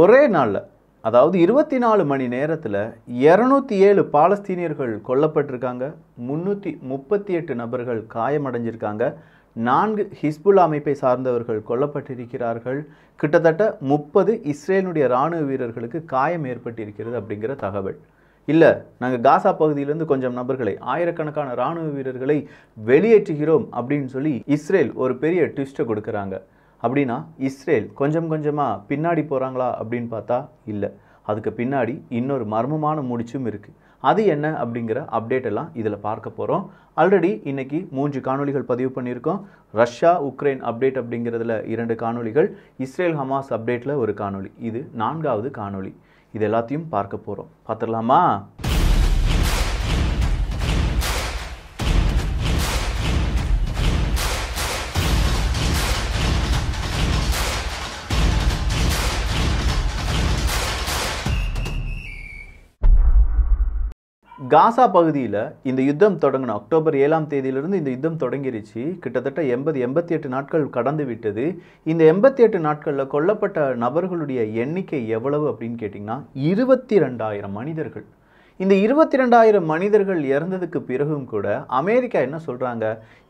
ஒரே நாளில் அதாவது இருபத்தி நாலு மணி நேரத்தில் இரநூத்தி ஏழு பாலஸ்தீனியர்கள் கொல்லப்பட்டிருக்காங்க முந்நூற்றி முப்பத்தி எட்டு நபர்கள் காயமடைஞ்சிருக்காங்க நான்கு ஹிஸ்புல் அமைப்பை சார்ந்தவர்கள் கொல்லப்பட்டிருக்கிறார்கள் கிட்டத்தட்ட முப்பது இஸ்ரேலுடைய இராணுவ வீரர்களுக்கு காயம் ஏற்பட்டிருக்கிறது அப்படிங்கிற தகவல் இல்லை நாங்கள் காசா பகுதியிலேருந்து கொஞ்சம் நபர்களை ஆயிரக்கணக்கான இராணுவ வீரர்களை வெளியேற்றுகிறோம் அப்படின்னு சொல்லி இஸ்ரேல் ஒரு பெரிய ட்விஸ்ட்டை கொடுக்குறாங்க அப்படின்னா இஸ்ரேல் கொஞ்சம் கொஞ்சமாக பின்னாடி போகிறாங்களா அப்படின்னு பார்த்தா இல்லை அதுக்கு பின்னாடி இன்னொரு மர்மமான முடிச்சும் இருக்குது அது என்ன அப்படிங்கிற அப்டேட் எல்லாம் இதில் பார்க்க போகிறோம் ஆல்ரெடி இன்றைக்கி மூன்று காணொலிகள் பதிவு பண்ணியிருக்கோம் ரஷ்யா உக்ரைன் அப்டேட் அப்படிங்கிறதுல இரண்டு காணொலிகள் இஸ்ரேல் ஹமாஸ் அப்டேட்டில் ஒரு காணொலி இது நான்காவது காணொலி இது எல்லாத்தையும் பார்க்க போகிறோம் பார்த்துடலாமா காசா பகுதியில் இந்த யுத்தம் தொடங்கின அக்டோபர் ஏழாம் தேதியிலிருந்து இந்த யுத்தம் தொடங்கிருச்சு கிட்டத்தட்ட எண்பது எண்பத்தி எட்டு நாட்கள் கடந்து விட்டது இந்த எண்பத்தி எட்டு நாட்களில் கொல்லப்பட்ட நபர்களுடைய எண்ணிக்கை எவ்வளவு அப்படின்னு கேட்டிங்கன்னா இருபத்தி ரெண்டாயிரம் மனிதர்கள் இந்த இருபத்தி ரெண்டாயிரம் மனிதர்கள் இறந்ததுக்கு பிறகும் கூட அமெரிக்கா என்ன சொல்கிறாங்க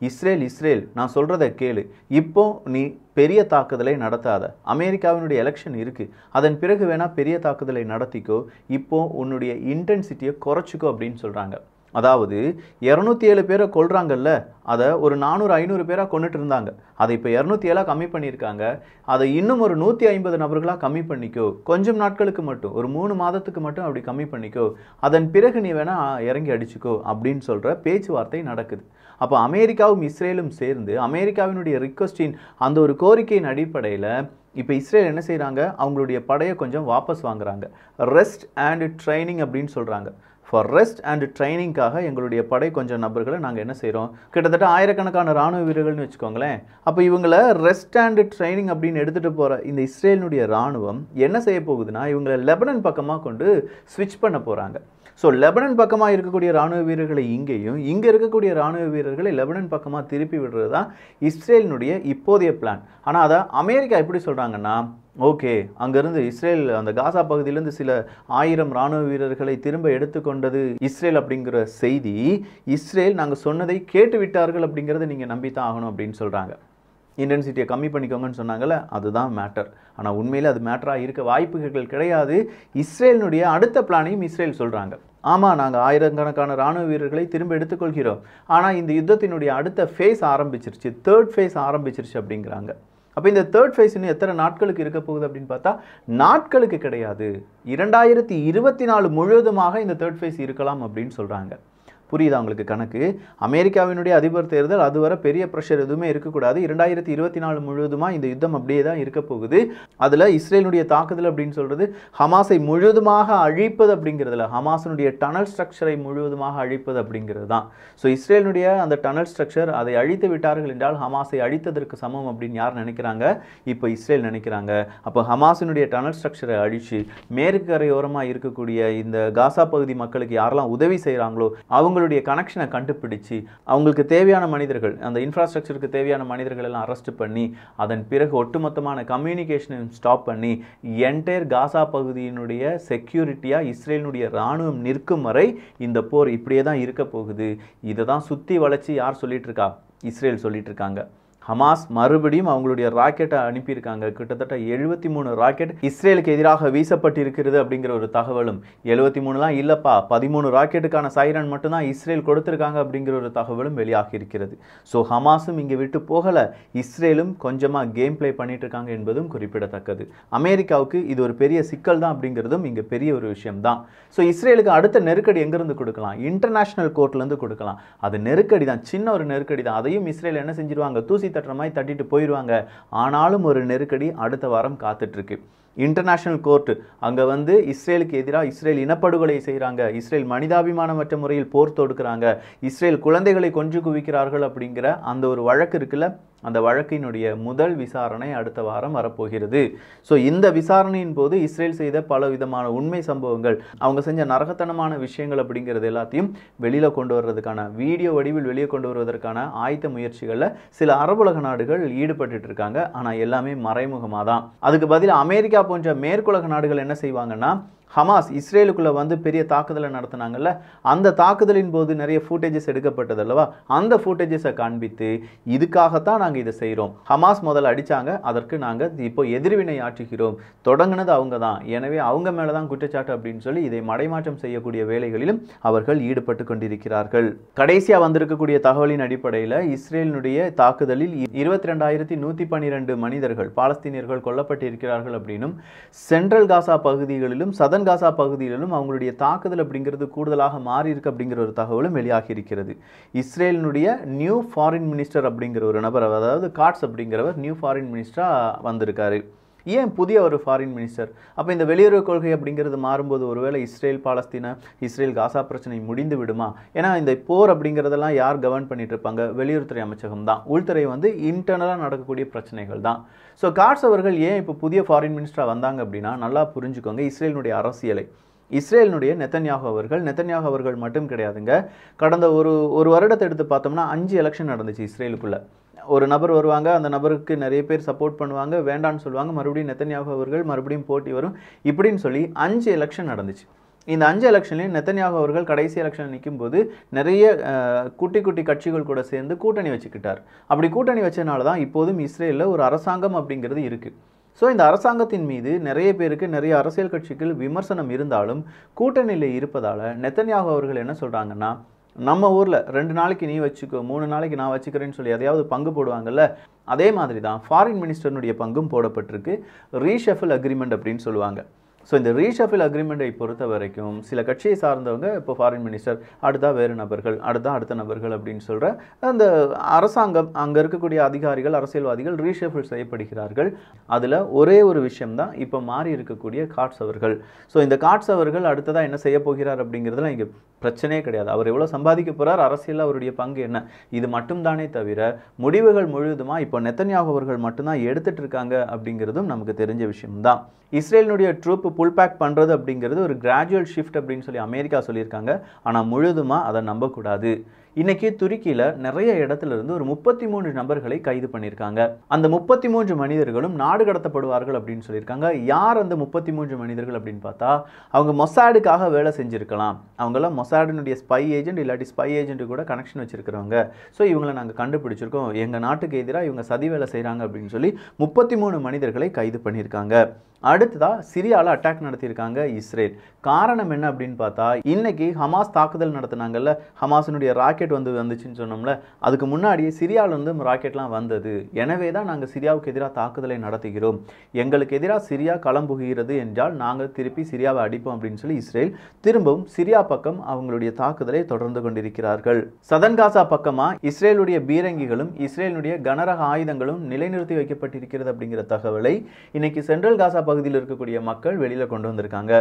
இஸ்ரேல் இஸ்ரேல் நான் சொல்கிறத கேளு இப்போ நீ பெரிய தாக்குதலை நடத்தாத அமெரிக்காவினுடைய எலெக்ஷன் இருக்குது அதன் பிறகு வேணால் பெரிய தாக்குதலை நடத்திக்கோ இப்போ உன்னுடைய இன்டென்சிட்டியை குறைச்சிக்கோ அப்படின்னு சொல்கிறாங்க அதாவது இரநூத்தி ஏழு பேரை கொள்றாங்கல்ல அதை ஒரு நானூறு ஐநூறு பேராக கொண்டுட்டு இருந்தாங்க அதை இப்போ இரநூத்தி ஏழாக கம்மி பண்ணியிருக்காங்க அதை இன்னும் ஒரு நூற்றி ஐம்பது நபர்களாக கம்மி பண்ணிக்கோ கொஞ்சம் நாட்களுக்கு மட்டும் ஒரு மூணு மாதத்துக்கு மட்டும் அப்படி கம்மி பண்ணிக்கோ அதன் பிறகு நீ வேணால் இறங்கி அடிச்சுக்கோ அப்படின்னு சொல்கிற பேச்சுவார்த்தை நடக்குது அப்போ அமெரிக்காவும் இஸ்ரேலும் சேர்ந்து அமெரிக்காவினுடைய ரிக்வஸ்டின் அந்த ஒரு கோரிக்கையின் அடிப்படையில் இப்போ இஸ்ரேல் என்ன செய்கிறாங்க அவங்களுடைய படையை கொஞ்சம் வாபஸ் வாங்குறாங்க ரெஸ்ட் அண்ட் ட்ரைனிங் அப்படின்னு சொல்கிறாங்க ஃபார் ரெஸ்ட் அண்ட் ட்ரைனிங்காக எங்களுடைய படை கொஞ்சம் நபர்களை நாங்கள் என்ன செய்கிறோம் கிட்டத்தட்ட ஆயிரக்கணக்கான ராணுவ வீரர்கள்னு வச்சுக்கோங்களேன் அப்போ இவங்களை ரெஸ்ட் அண்ட் ட்ரைனிங் அப்படின்னு எடுத்துகிட்டு போகிற இந்த இஸ்ரேலினுடைய ராணுவம் என்ன செய்ய போகுதுன்னா இவங்களை லெபனன் பக்கமாக கொண்டு ஸ்விட்ச் பண்ண போகிறாங்க ஸோ லெபனன் பக்கமாக இருக்கக்கூடிய ராணுவ வீரர்களை இங்கேயும் இங்கே இருக்கக்கூடிய ராணுவ வீரர்களை லெபனன் பக்கமாக திருப்பி விடுறது தான் இஸ்ரேலினுடைய இப்போதைய பிளான் ஆனால் அதை அமெரிக்கா எப்படி சொல்கிறாங்கன்னா ஓகே அங்கேருந்து இஸ்ரேல் அந்த காசா பகுதியிலேருந்து சில ஆயிரம் இராணுவ வீரர்களை திரும்ப எடுத்துக்கொண்டது இஸ்ரேல் அப்படிங்கிற செய்தி இஸ்ரேல் நாங்கள் சொன்னதை கேட்டு விட்டார்கள் அப்படிங்கிறத நீங்கள் நம்பித்தான் ஆகணும் அப்படின்னு சொல்கிறாங்க இன்டென்சிட்டியை கம்மி பண்ணிக்கோங்கன்னு சொன்னாங்கல்ல அதுதான் மேட்டர் ஆனால் உண்மையில் அது மேட்டராக இருக்க வாய்ப்புகள் கிடையாது இஸ்ரேலினுடைய அடுத்த பிளானையும் இஸ்ரேல் சொல்கிறாங்க ஆமாம் நாங்கள் ஆயிரக்கணக்கான இராணுவ வீரர்களை திரும்ப எடுத்துக்கொள்கிறோம் ஆனால் இந்த யுத்தத்தினுடைய அடுத்த ஃபேஸ் ஆரம்பிச்சிருச்சு தேர்ட் ஃபேஸ் ஆரம்பிச்சிருச்சு அப்படிங்கிறாங்க அப்போ இந்த தேர்ட் ஃபேஸ் இன்னும் எத்தனை நாட்களுக்கு இருக்க போகுது அப்படின்னு பார்த்தா நாட்களுக்கு கிடையாது இரண்டாயிரத்தி இருபத்தி நாலு முழுவதுமாக இந்த தேர்ட் ஃபேஸ் இருக்கலாம் அப்படின்னு சொல்கிறாங்க புரியுதா உங்களுக்கு கணக்கு அமெரிக்காவினுடைய அதிபர் தேர்தல் அதுவரை பெரிய ப்ரெஷர் எதுவுமே இருக்கக்கூடாது இரண்டாயிரத்தி இருபத்தி நாலு முழுவதுமாக இந்த யுத்தம் அப்படியே தான் இருக்க போகுது அதில் இஸ்ரேலுடைய தாக்குதல் அப்படின்னு சொல்கிறது ஹமாஸை முழுவதுமாக அழிப்பது அப்படிங்கிறதுல ஹமாஸினுடைய டனல் ஸ்ட்ரக்சரை முழுவதுமாக அழிப்பது அப்படிங்கிறது தான் ஸோ இஸ்ரேலுடைய அந்த டனல் ஸ்ட்ரக்சர் அதை அழித்து விட்டார்கள் என்றால் ஹமாஸை அழித்ததற்கு சமம் அப்படின்னு யார் நினைக்கிறாங்க இப்போ இஸ்ரேல் நினைக்கிறாங்க அப்போ ஹமாஸினுடைய டனல் ஸ்ட்ரக்சரை அழித்து மேற்கு கரையோரமாக இருக்கக்கூடிய இந்த காசா பகுதி மக்களுக்கு யாரெல்லாம் உதவி செய்கிறாங்களோ அவங்க அவங்களுடைய கனெக்ஷனை கண்டுபிடிச்சு அவங்களுக்கு தேவையான மனிதர்கள் அந்த இன்ஃப்ராஸ்ட்ரக்சருக்கு தேவையான மனிதர்கள் எல்லாம் அரெஸ்ட் பண்ணி அதன் பிறகு ஒட்டுமொத்தமான கம்யூனிகேஷனை ஸ்டாப் பண்ணி என்டையர் காசா பகுதியினுடைய செக்யூரிட்டியாக இஸ்ரேலினுடைய இராணுவம் நிற்கும் வரை இந்த போர் இப்படியே தான் இருக்க போகுது இதை தான் சுற்றி வளைச்சி யார் சொல்லிட்டு இருக்கா இஸ்ரேல் சொல்லிட்டு இருக்காங்க ஹமாஸ் மறுபடியும் அவங்களுடைய ராக்கெட்டை அனுப்பியிருக்காங்க கிட்டத்தட்ட எழுபத்தி மூணு ராக்கெட் இஸ்ரேலுக்கு எதிராக வீசப்பட்டிருக்கிறது அப்படிங்கிற ஒரு தகவலும் எழுபத்தி மூணுலாம் இல்லைப்பா பதிமூணு ராக்கெட்டுக்கான சைரன் மட்டும்தான் இஸ்ரேல் கொடுத்துருக்காங்க அப்படிங்கிற ஒரு தகவலும் வெளியாகி இருக்கிறது ஸோ ஹமாஸும் இங்கே விட்டு போகலை இஸ்ரேலும் கொஞ்சமாக கேம் பிளே பண்ணிட்டு இருக்காங்க என்பதும் குறிப்பிடத்தக்கது அமெரிக்காவுக்கு இது ஒரு பெரிய சிக்கல் தான் அப்படிங்கிறதும் இங்கே பெரிய ஒரு விஷயம் தான் ஸோ இஸ்ரேலுக்கு அடுத்த நெருக்கடி எங்கேருந்து கொடுக்கலாம் இன்டர்நேஷனல் கோர்ட்லேருந்து கொடுக்கலாம் அது நெருக்கடி தான் சின்ன ஒரு நெருக்கடி தான் அதையும் இஸ்ரேல் என்ன செஞ்சிருவாங்க தூசி தட்டுற மாதிரி தட்டிட்டு போயிடுவாங்க ஆனாலும் ஒரு நெருக்கடி அடுத்த வாரம் காத்துட்ருக்கு இன்டர்நேஷ்னல் கோர்ட் அங்கே வந்து இஸ்ரேலுக்கு எதிராக இஸ்ரேல் இனப்படுகொலை செய்கிறாங்க இஸ்ரேல் மனிதாபிமானமற்ற முறையில் போர் தொடுக்கிறாங்க இஸ்ரேல் குழந்தைகளை கொன்று குவிக்கிறார்கள் அப்படிங்கிற அந்த ஒரு வழக்கு இருக்குல்ல அந்த வழக்கினுடைய முதல் விசாரணை அடுத்த வாரம் வரப்போகிறது ஸோ இந்த விசாரணையின் போது இஸ்ரேல் செய்த பல விதமான உண்மை சம்பவங்கள் அவங்க செஞ்ச நரகத்தனமான விஷயங்கள் அப்படிங்கிறது எல்லாத்தையும் வெளியில் கொண்டு வர்றதுக்கான வீடியோ வடிவில் வெளியே கொண்டு வருவதற்கான ஆயத்த முயற்சிகளில் சில அரபுலக நாடுகள் ஈடுபட்டு இருக்காங்க ஆனால் எல்லாமே மறைமுகமாக தான் அதுக்கு பதில் அமெரிக்கா போன்ற மேற்குலக நாடுகள் என்ன செய்வாங்கன்னா ஹமாஸ் இஸ்ரேலுக்குள்ளே வந்து பெரிய தாக்குதலை நடத்தினாங்கல்ல அந்த தாக்குதலின் போது நிறைய ஃபூட்டேஜஸ் எடுக்கப்பட்டது அல்லவா அந்த ஃபூட்டேஜஸை காண்பித்து இதுக்காகத்தான் நாங்கள் இதை செய்கிறோம் ஹமாஸ் முதல்ல அடித்தாங்க அதற்கு நாங்கள் இப்போ எதிர்வினை ஆற்றுகிறோம் தொடங்கினது அவங்க தான் எனவே அவங்க மேலே தான் குற்றச்சாட்டு அப்படின்னு சொல்லி இதை மடைமாற்றம் செய்யக்கூடிய வேலைகளிலும் அவர்கள் ஈடுபட்டு கொண்டிருக்கிறார்கள் கடைசியாக வந்திருக்கக்கூடிய தகவலின் அடிப்படையில் இஸ்ரேலினுடைய தாக்குதலில் இருபத்தி ரெண்டாயிரத்தி நூற்றி பன்னிரெண்டு மனிதர்கள் பாலஸ்தீனியர்கள் கொல்லப்பட்டிருக்கிறார்கள் அப்படின்னும் சென்ட்ரல் காசா பகுதிகளிலும் சதன் வடன் காசா பகுதியிலும் அவங்களுடைய தாக்குதல் அப்படிங்கிறது கூடுதலாக மாறி இருக்கு அப்படிங்கிற ஒரு தகவலும் வெளியாகி இருக்கிறது இஸ்ரேலினுடைய நியூ ஃபாரின் மினிஸ்டர் அப்படிங்கிற ஒரு நபர் அதாவது காட்ஸ் அப்படிங்கிறவர் நியூ ஃபாரின் மினிஸ்டராக வந்திருக்காரு ஏன் புதிய ஒரு ஃபாரின் மினிஸ்டர் அப்போ இந்த வெளியுறவு கொள்கை அப்படிங்கிறது மாறும்போது ஒருவேளை இஸ்ரேல் பாலஸ்தீனா இஸ்ரேல் காசா பிரச்சனை முடிந்து விடுமா ஏன்னா இந்த போர் அப்படிங்கிறதெல்லாம் யார் கவர்ன் பண்ணிட்டு இருப்பாங்க வெளியுறவுத்துறை அமைச்சகம் தான் உள்துறை வந்து இன்டர்னலாக நடக்கக்கூடிய பிரச்சனைகள் தான் ஸோ காட்ஸ் அவர்கள் ஏன் இப்போ புதிய ஃபாரின் மினிஸ்டராக வந்தாங்க அப்படின்னா நல்லா புரிஞ்சுக்கோங்க இஸ்ரேலினுடைய அரசியலை இஸ்ரேலினுடைய நெத்தன்யாக அவர்கள் நெத்தன்யாக அவர்கள் மட்டும் கிடையாதுங்க கடந்த ஒரு ஒரு வருடத்தை எடுத்து பார்த்தோம்னா அஞ்சு எலெக்ஷன் நடந்துச்சு இஸ்ரேலுக்குள்ளே ஒரு நபர் வருவாங்க அந்த நபருக்கு நிறைய பேர் சப்போர்ட் பண்ணுவாங்க வேண்டான்னு சொல்லுவாங்க மறுபடியும் நெத்தன்யாகு அவர்கள் மறுபடியும் போட்டி வரும் இப்படின்னு சொல்லி அஞ்சு எலெக்ஷன் நடந்துச்சு இந்த அஞ்சு எலெக்ஷன்லையும் நெத்தன்யாகு அவர்கள் கடைசி எலெக்ஷன் நிற்கும் போது நிறைய குட்டி குட்டி கட்சிகள் கூட சேர்ந்து கூட்டணி வச்சுக்கிட்டார் அப்படி கூட்டணி வச்சதுனால தான் இப்போதும் இஸ்ரேலில் ஒரு அரசாங்கம் அப்படிங்கிறது இருக்குது ஸோ இந்த அரசாங்கத்தின் மீது நிறைய பேருக்கு நிறைய அரசியல் கட்சிகள் விமர்சனம் இருந்தாலும் கூட்டணியில் இருப்பதால் நெத்தன்யாகு அவர்கள் என்ன சொல்கிறாங்கன்னா நம்ம ஊரில் ரெண்டு நாளைக்கு நீ வச்சுக்கோ மூணு நாளைக்கு நான் வச்சுக்கிறேன்னு சொல்லி எதையாவது பங்கு போடுவாங்கல்ல அதே மாதிரி தான் ஃபாரின் மினிஸ்டர்னுடைய பங்கும் போடப்பட்டிருக்கு ரீஷஃபில் அக்ரிமெண்ட் அப்படின்னு சொல்லுவாங்க ஸோ இந்த ரீஷஃபில் அக்ரிமெண்ட்டை பொறுத்த வரைக்கும் சில கட்சியை சார்ந்தவங்க இப்போ ஃபாரின் மினிஸ்டர் அடுத்தா வேறு நபர்கள் அடுத்தா அடுத்த நபர்கள் அப்படின்னு சொல்கிற அந்த அரசாங்கம் அங்கே இருக்கக்கூடிய அதிகாரிகள் அரசியல்வாதிகள் ரீஷஃபில் செய்யப்படுகிறார்கள் அதில் ஒரே ஒரு விஷயம்தான் இப்போ மாறி இருக்கக்கூடிய காட்ஸ் அவர்கள் ஸோ இந்த காட்ஸ் அவர்கள் அடுத்ததாக என்ன செய்ய போகிறார் அப்படிங்கிறதுலாம் இங்கே பிரச்சனையே கிடையாது அவர் எவ்வளோ சம்பாதிக்க போகிறார் அரசியலில் அவருடைய பங்கு என்ன இது மட்டும்தானே தவிர முடிவுகள் முழுவதுமாக இப்போ நெத்தன்யாகு அவர்கள் மட்டும்தான் எடுத்துகிட்டு இருக்காங்க அப்படிங்கிறதும் நமக்கு தெரிஞ்ச விஷயம்தான் இஸ்ரேலினுடைய ட்ரூப் புல் பேக் பண்ணுறது அப்படிங்கிறது ஒரு கிராஜுவல் ஷிஃப்ட் அப்படின்னு சொல்லி அமெரிக்கா சொல்லியிருக்காங்க ஆனால் முழுதுமாக அதை நம்பக்கூடாது இன்னைக்கு துருக்கியில் நிறைய இடத்துல இருந்து ஒரு முப்பத்தி மூன்று நபர்களை கைது பண்ணியிருக்காங்க அந்த முப்பத்தி மூன்று மனிதர்களும் நாடு கடத்தப்படுவார்கள் அப்படின்னு சொல்லியிருக்காங்க யார் அந்த முப்பத்தி மூன்று மனிதர்கள் அப்படின்னு பார்த்தா அவங்க மொசாடுக்காக வேலை செஞ்சுருக்கலாம் அவங்கெல்லாம் மொசாடினுடைய ஸ்பை ஏஜென்ட் இல்லாட்டி ஸ்பை ஏஜென்ட் கூட கனெக்ஷன் வச்சிருக்கிறவங்க ஸோ இவங்களை நாங்கள் கண்டுபிடிச்சிருக்கோம் எங்கள் நாட்டுக்கு எதிராக இவங்க சதி வேலை செய்கிறாங்க அப்படின்னு சொல்லி முப்பத்தி மூணு மனிதர்களை கைது பண்ணியிருக்காங்க அடுத்ததாக சிரியாவில் அட்டாக் நடத்தியிருக்காங்க இஸ்ரேல் காரணம் என்ன அப்படின்னு பார்த்தா இன்னைக்கு ஹமாஸ் தாக்குதல் நடத்துனாங்கல்ல ஹமாஸினுடைய ராக்கெட் வந்து வந்துச்சுன்னு சொன்னோம்ல அதுக்கு முன்னாடியே வந்து ராக்கெட்லாம் வந்தது எனவே தான் நாங்கள் சிரியாவுக்கு எதிராக தாக்குதலை நடத்துகிறோம் எங்களுக்கு எதிராக சிரியா களம் புகுகிறது என்றால் நாங்கள் திருப்பி சிரியாவை அடிப்போம் அப்படின்னு சொல்லி இஸ்ரேல் திரும்பவும் சிரியா பக்கம் அவங்களுடைய தாக்குதலை தொடர்ந்து கொண்டிருக்கிறார்கள் சதன்காசா பக்கமாக இஸ்ரேலுடைய பீரங்கிகளும் இஸ்ரேலுடைய கனரக ஆயுதங்களும் நிலைநிறுத்தி வைக்கப்பட்டிருக்கிறது அப்படிங்கிற தகவலை இன்னைக்கு சென்ட்ரல் காசா பகுதியில் இருக்கக்கூடிய மக்கள் வெளியில் கொண்டு வந்திருக்காங்க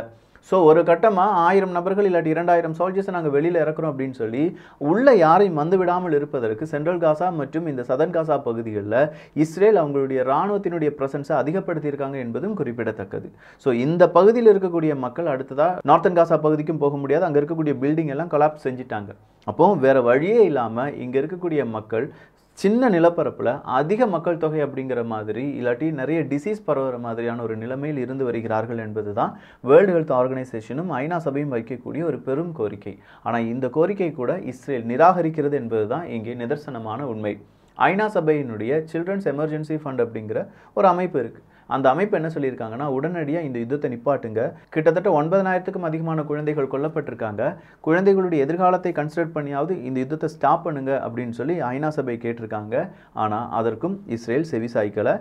ஸோ ஒரு கட்டமாக ஆயிரம் நபர்கள் இல்லாட்டி இரண்டாயிரம் சோல்ஜர்ஸை நாங்கள் வெளியில் இறக்குறோம் அப்படின்னு சொல்லி உள்ள யாரையும் வந்து விடாமல் இருப்பதற்கு சென்ட்ரல் காசா மற்றும் இந்த சதன் காசா பகுதிகளில் இஸ்ரேல் அவங்களுடைய இராணுவத்தினுடைய பிரசன்ஸை அதிகப்படுத்தியிருக்காங்க என்பதும் குறிப்பிடத்தக்கது ஸோ இந்த பகுதியில் இருக்கக்கூடிய மக்கள் அடுத்ததாக நார்த்தன் காசா பகுதிக்கும் போக முடியாது அங்கே இருக்கக்கூடிய பில்டிங் எல்லாம் கலாப் செஞ்சிட்டாங்க அப்போது வேறு வழியே இல்லாமல் இங்கே இருக்கக்கூடிய மக்கள் சின்ன நிலப்பரப்பில் அதிக மக்கள் தொகை அப்படிங்கிற மாதிரி இல்லாட்டி நிறைய டிசீஸ் பரவுகிற மாதிரியான ஒரு நிலைமையில் இருந்து வருகிறார்கள் என்பது தான் வேர்ல்டு ஹெல்த் ஆர்கனைசேஷனும் ஐநா சபையும் வைக்கக்கூடிய ஒரு பெரும் கோரிக்கை ஆனால் இந்த கோரிக்கை கூட இஸ்ரேல் நிராகரிக்கிறது என்பது தான் இங்கே நிதர்சனமான உண்மை ஐநா சபையினுடைய சில்ட்ரன்ஸ் எமர்ஜென்சி ஃபண்ட் அப்படிங்கிற ஒரு அமைப்பு இருக்குது அந்த அமைப்பு என்ன சொல்லியிருக்காங்கன்னா உடனடியாக இந்த யுத்தத்தை நிப்பாட்டுங்க கிட்டத்தட்ட ஒன்பதனாயிரத்துக்கும் அதிகமான குழந்தைகள் கொல்லப்பட்டிருக்காங்க குழந்தைகளுடைய எதிர்காலத்தை கன்சிடர் பண்ணியாவது இந்த யுத்தத்தை ஸ்டாப் பண்ணுங்க அப்படின்னு சொல்லி ஐநா சபை கேட்டிருக்காங்க ஆனால் அதற்கும் இஸ்ரேல் செவிசாய்க்கலை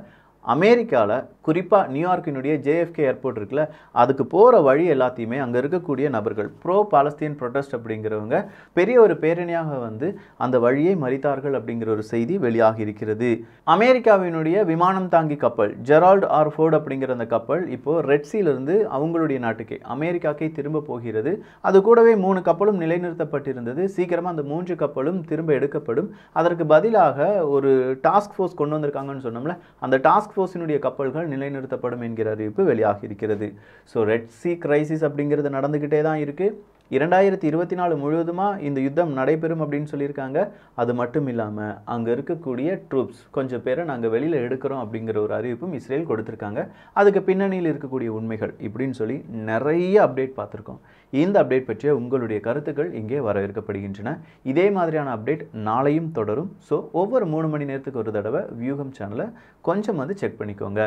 அமெரிக்காவில் குறிப்பாக நியூயார்க்கினுடைய ஜேஎஃப்கே ஏர்போர்ட் இருக்குல்ல அதுக்கு போகிற வழி எல்லாத்தையுமே அங்கே இருக்கக்கூடிய நபர்கள் ப்ரோ பாலஸ்தீன் ப்ரொடெஸ்ட் அப்படிங்கிறவங்க பெரிய ஒரு பேரணியாக வந்து அந்த வழியை மறித்தார்கள் அப்படிங்கிற ஒரு செய்தி வெளியாகி இருக்கிறது அமெரிக்காவினுடைய விமானம் தாங்கி கப்பல் ஜெரால்டு ஆர்ஃபோர்ட் அப்படிங்கிற அந்த கப்பல் இப்போது ரெட்ஸிலிருந்து அவங்களுடைய நாட்டுக்கே அமெரிக்காக்கே திரும்ப போகிறது அது கூடவே மூணு கப்பலும் நிலைநிறுத்தப்பட்டிருந்தது சீக்கிரமாக அந்த மூன்று கப்பலும் திரும்ப எடுக்கப்படும் அதற்கு பதிலாக ஒரு டாஸ்க் ஃபோர்ஸ் கொண்டு வந்திருக்காங்கன்னு சொன்னோம்ல அந்த டாஸ்க் ஆக்டோஸினுடைய கப்பல்கள் நிலைநிறுத்தப்படும் என்கிற அறிவிப்பு வெளியாகி இருக்கிறது ஸோ ரெட் சி கிரைசிஸ் அப்படிங்கிறது நடந்துக்கிட்டே தான் இருக்குது இரண்டாயிரத்தி இருபத்தி நாலு முழுவதுமாக இந்த யுத்தம் நடைபெறும் அப்படின்னு சொல்லியிருக்காங்க அது மட்டும் இல்லாமல் அங்கே இருக்கக்கூடிய ட்ரூப்ஸ் கொஞ்சம் பேரை நாங்கள் வெளியில் எடுக்கிறோம் அப்படிங்கிற ஒரு அறிவிப்பும் இஸ்ரேல் கொடுத்துருக்காங்க அதுக்கு பின்னணியில் இருக்கக்கூடிய உண்மைகள் இப்படின்னு சொல்லி நிறைய அப்டேட் பார்த்துருக்கோம் இந்த அப்டேட் பற்றிய உங்களுடைய கருத்துக்கள் இங்கே வரவேற்கப்படுகின்றன இதே மாதிரியான அப்டேட் நாளையும் தொடரும் ஸோ ஒவ்வொரு மூணு மணி நேரத்துக்கு ஒரு தடவை வியூகம் சேனலை கொஞ்சம் வந்து செக் பண்ணிக்கோங்க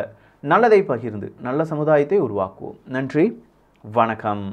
நல்லதை பகிர்ந்து நல்ல சமுதாயத்தை உருவாக்குவோம் நன்றி வணக்கம்